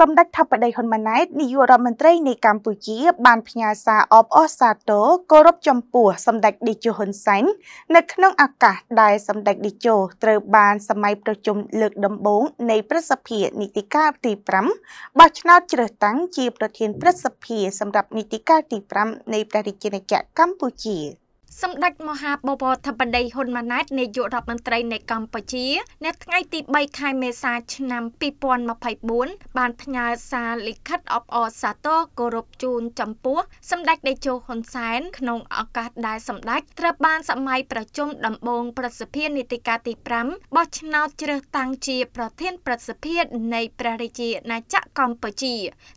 សម្ដេចថាបតីហ៊ុនម៉ាណែតនាយករដ្ឋមន្ត្រីនៃកម្ពុជា បានផ្ញើសារអបអរសាទរគោរពចំពោះសម្ដេចតេជោហ៊ុនសែននៅក្នុងឱកាសដែលសម្ដេចតេជោត្រូវបាន សម័យប្រជុំលើកដំបូងនៃព្រឹទ្ធសភានីតិកាលទី5បោះឆ្នោតជ្រើសតាំងជា ប្រធានព្រឹទ្ធសភាសម្រាប់នីតិកាលទី5នៃព្រះរាជាណាចក្រកម្ពុជា។សម្ដេចមហាបវរធិបតីហ៊ុនម៉ាណែតនាយករដ្ឋមន្ត្រីនៃកម្ពុជានៅថ្ងៃ ទី3ខែមេសាឆ្នាំ2024បានផ្ញើសារលិខិតអបអរសាទរគោរពជូន ចំពោះ សម្ដេចតេជោហ៊ុនសែនក្នុងឱកាសដែលសម្ដេចត្រូវបាន សម័យប្រជុំដំបូងប្រសិទ្ធិនីតិកាលទី5បោះឆ្នោតជ្រើសតាំងជាប្រធាន ប្រសិទ្ធិនៃព្រះរាជាណាចក្រកម្ពុជា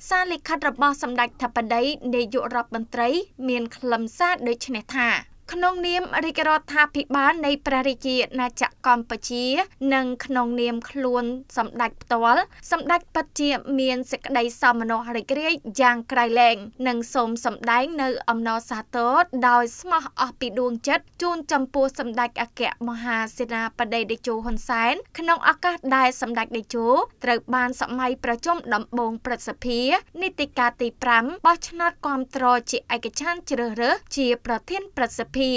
សារលិខិតរបស់សម្ដេចធិបតីនាយករដ្ឋមន្ត្រី មាន ខ្លឹមសារដូចនេះថាក្នុងនាមរាជរដ្ឋាភិបាលនៃព្រះរាជាណាចក្រកម្ពុជា និង ក្នុងនាមខ្លួន សម្ដេចផ្ទាល់សម្ដេចពិតជាមានសេចក្តីសោមនស្សរីករាយយ៉ាងក្រៃលែង និងសូមសម្ដែងនៅ អំណរសាទរដោយស្មោះអស់ពីដួងចិត្តជូនចំពោះសម្ដេចអគ្គមហាសេនាបតីតេជោហ៊ុនសែនក្នុងឱកាសដែលសម្ដេចតេជោត្រូវបានសម័យប្រជុំដំបូងព្រឹទ្ធសភានីតិកាលទី5បោះឆ្នោតគាំទ្រជាឯកច្ឆន្ទជ្រើសរើសជាប្រធានព្រឹទ្ធសភាភា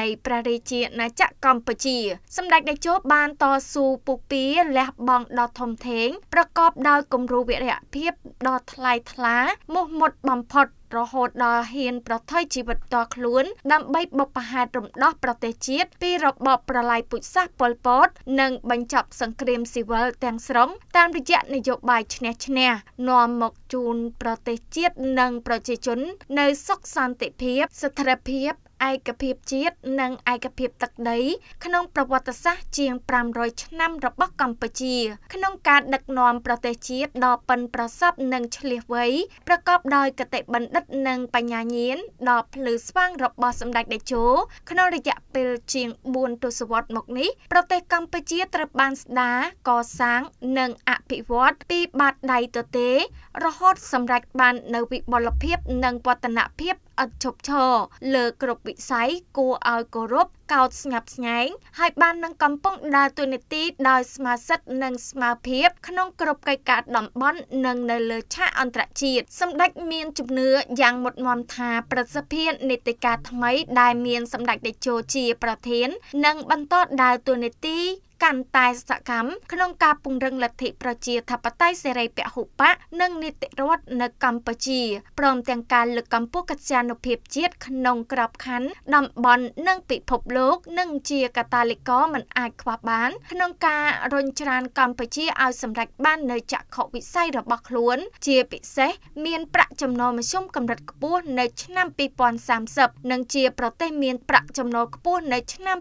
នៃព្រះរាជាណាចក្រកម្ពុជា សម្ដេចតេជោបាន តស៊ូពុះពៀលះបង់ដ៏ធំធេងប្រកបដោយគំរូវិរៈភាពដ៏ថ្លៃថ្លាមោះមុតបំផុតរហូតដល់ហ៊ានប្រថុយជីវិតតខ្លួន ដើម្បីបុព្វហេតុរំដោះប្រទេសជាតិពីរបបប្រល័យពូជសាសន៍ប៉ុលពតនិងបញ្ចប់សង្គ្រាមស៊ីវិលទាំងស្រុងតាមរយៈនយោបាយឈ្នះឈ្នះនាំមកជូន ប្រទេសជាតិនិងប្រជាជន នៅសុខសន្តិភាពស្ថិរភាពឯកភាពជាតិនិងឯកភាព ទឹកដី ក្នុងប្រវត្តិសាស្ត្រជាង500ឆ្នាំរបស់កម្ពុជា ក្នុងការដឹកនាំប្រទេសជាតិដ៏ប៉ិនប្រសប់និងឆ្លៀសវៃប្រកប ដោយកតេបណ្ឌិតទ្ធនិងបញ្ញាញាណដ៏ភ្លឺស្វាង របស់សម្ដេចតេជោក្នុងរយៈពេលជាង4ទសវត្សរ៍មកនេះប្រទេសកម្ពុជាត្រូវបានស្ដារកសាងនិងអភិវឌ្ឍពីបាតដៃទទេរហូតសម្រេចបាននូវវិបុលភាពនិងវឌ្ឍនភាពឥតឈប់ឈរលើគ្រប់វិស័យគួរឲ្យគោរពកោតស្ញាប់ស្ញែងហើយបាននឹងកំពុងដើរតួនាទីដោយស្មារសិទ្ធនិងស្មារភាពក្នុងគ្រប់កិច្ចការតំបន់និងនៅលើឆាកអន្តរជាតិសម្ដេចមានជំនឿយ៉ាងមុតមមថាប្រសិទ្ធភាពនីតិកាថ្មីដែលមានសម្ដេចតេជោជាប្រធាននឹងបន្តដើរតួនាទីកាន់តែសកម្មក្នុងការពង្រឹងលទ្ធិប្រជាធិបតេយ្យសេរីពហុបកនិងនីតិរដ្ឋនៅកម្ពុជាព្រមទាំងការលើកកម្ពស់កិត្យានុភាពជាតិក្នុងក្របខ័ណ្ឌតំបន់និងពិភពលោកនិងជាកតាលីករមិនអាចខ្វះបានក្នុងការរុញច្រានកម្ពុជាឲ្យសម្រេចបាននៅចក្ខុវិស័យរបស់ខ្លួនជាពិសេសមានប្រាក់ចំណូលមធ្យមកម្រិតខ្ពស់នៅឆ្នាំ2030និងជាប្រទេសមានប្រាក់ចំណូលខ្ពស់នៅឆ្នាំ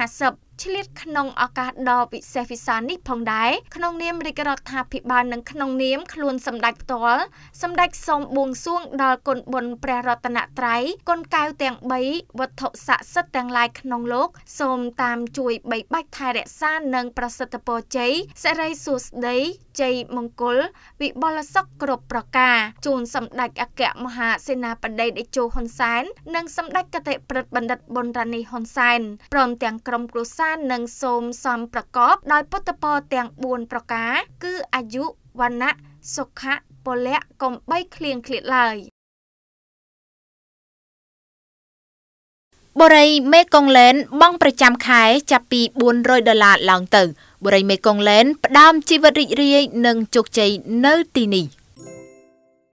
2050ឆ្លៀតក្នុងឱកាសដ៏ពិសេសពិសានេះផងដែរក្នុងនាមរាជរដ្ឋាភិបាលនិងក្នុងនាមខ្លួន សម្ដេចផ្ទាល់សម្ដេចសូមបួងសួងដល់គុណបុណ្យព្រះរតនត្រ័យគុណកៅទាំង3វត្ថុស័ក្តិសិទ្ធិទាំងឡាយក្នុងលោក សូមតាមជួយបីបាច់ថែរក្សានិង ប្រសិទ្ធពរជ័យសិរីសួស្តីជ័យមង្គលវិបុលសុខគ្រប់ប្រការជូនសម្ដេចអគ្គមហាសេនាបតីតេជោហ៊ុនសែននិងសម្ដេចកតេប្រិទ្ធបណ្ឌិតប៊ុនរ៉ានីហ៊ុនសែនព្រមទាំងក្រុមគ្រួសារបាននឹងសូមសំប្រកប ដោយពុទ្ធពរទាំង4ប្រការ គឺអាយុវណ្ណៈសុខៈពលៈកុំបីឃ្លៀងឃ្លាតឡើយបូរីមេកុងឡែនបង់ប្រចាំខែចាប់ពី400ដុល្លារឡើងទៅបូរីមេកុងឡែនផ្ដើមជីវិតរីករាយនិងជោគជ័យនៅទីនេះ។